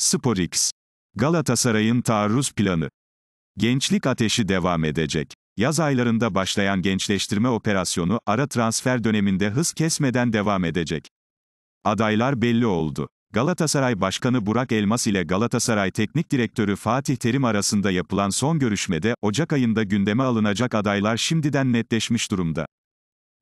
SporX. Galatasaray'ın taarruz planı. Gençlik ateşi devam edecek. Yaz aylarında başlayan gençleştirme operasyonu, ara transfer döneminde hız kesmeden devam edecek. Adaylar belli oldu. Galatasaray Başkanı Burak Elmas ile Galatasaray Teknik Direktörü Fatih Terim arasında yapılan son görüşmede, Ocak ayında gündeme alınacak adaylar şimdiden netleşmiş durumda.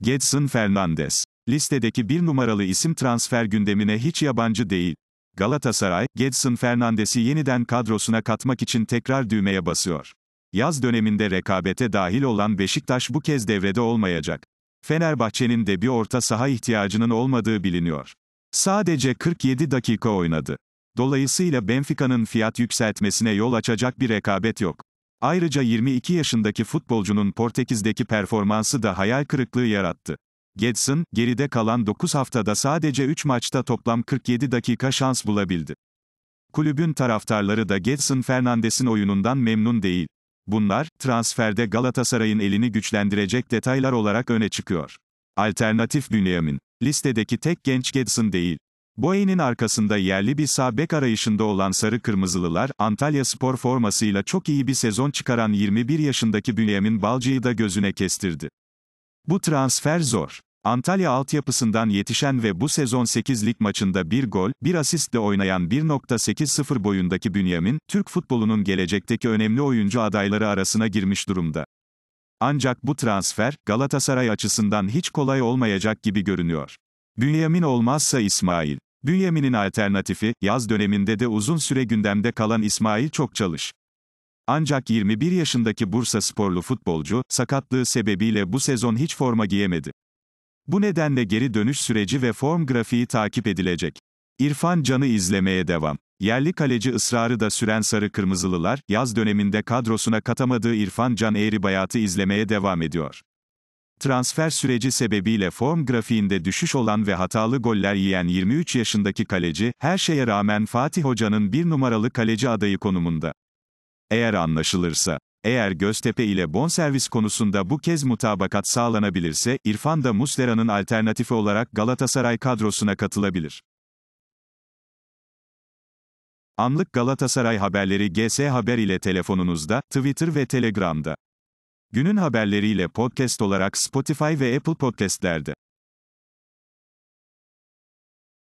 Gedson Fernandes. Listedeki bir numaralı isim transfer gündemine hiç yabancı değil. Galatasaray, Gedson Fernandes'i yeniden kadrosuna katmak için tekrar düğmeye basıyor. Yaz döneminde rekabete dahil olan Beşiktaş bu kez devrede olmayacak. Fenerbahçe'nin de bir orta saha ihtiyacının olmadığı biliniyor. Sadece 47 dakika oynadı. Dolayısıyla Benfica'nın fiyat yükseltmesine yol açacak bir rekabet yok. Ayrıca 22 yaşındaki futbolcunun Portekiz'deki performansı da hayal kırıklığı yarattı. Getson, geride kalan 9 haftada sadece 3 maçta toplam 47 dakika şans bulabildi. Kulübün taraftarları da Getson Fernandes'in oyunundan memnun değil. Bunlar, transferde Galatasaray'ın elini güçlendirecek detaylar olarak öne çıkıyor. Alternatif Bünyamin. Listedeki tek genç Getson değil. Boeing'in arkasında yerli bir sağ bek arayışında olan Sarı Kırmızılılar, Antalya spor formasıyla çok iyi bir sezon çıkaran 21 yaşındaki Bünyamin Balcı'yı da gözüne kestirdi. Bu transfer zor. Antalya altyapısından yetişen ve bu sezon 8 lig maçında bir gol, bir asistle oynayan 1.80 boyundaki Bünyamin, Türk futbolunun gelecekteki önemli oyuncu adayları arasına girmiş durumda. Ancak bu transfer, Galatasaray açısından hiç kolay olmayacak gibi görünüyor. Bünyamin olmazsa İsmail. Bünyamin'in alternatifi, yaz döneminde de uzun süre gündemde kalan İsmail çok çalış. Ancak 21 yaşındaki Bursa sporlu futbolcu, sakatlığı sebebiyle bu sezon hiç forma giyemedi. Bu nedenle geri dönüş süreci ve form grafiği takip edilecek. İrfan Can'ı izlemeye devam. Yerli kaleci ısrarı da süren Sarı Kırmızılılar, yaz döneminde kadrosuna katamadığı İrfan Can bayatı izlemeye devam ediyor. Transfer süreci sebebiyle form grafiğinde düşüş olan ve hatalı goller yiyen 23 yaşındaki kaleci, her şeye rağmen Fatih Hoca'nın bir numaralı kaleci adayı konumunda. Eğer anlaşılırsa, eğer Göztepe ile bonservis konusunda bu kez mutabakat sağlanabilirse, İrfan da Muslera'nın alternatifi olarak Galatasaray kadrosuna katılabilir. Anlık Galatasaray haberleri GS Haber ile telefonunuzda, Twitter ve Telegram'da. Günün haberleriyle podcast olarak Spotify ve Apple Podcast'lerde.